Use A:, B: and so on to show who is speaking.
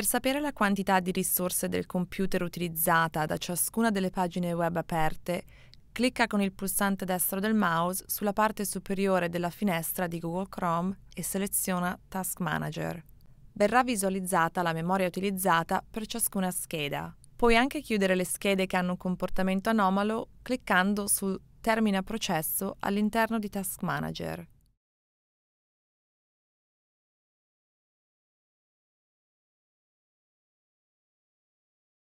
A: Per sapere la quantità di risorse del computer utilizzata da ciascuna delle pagine web aperte, clicca con il pulsante destro del mouse sulla parte superiore della finestra di Google Chrome e seleziona Task Manager. Verrà visualizzata la memoria utilizzata per ciascuna scheda. Puoi anche chiudere le schede che hanno un comportamento anomalo cliccando su Termina processo all'interno di Task Manager.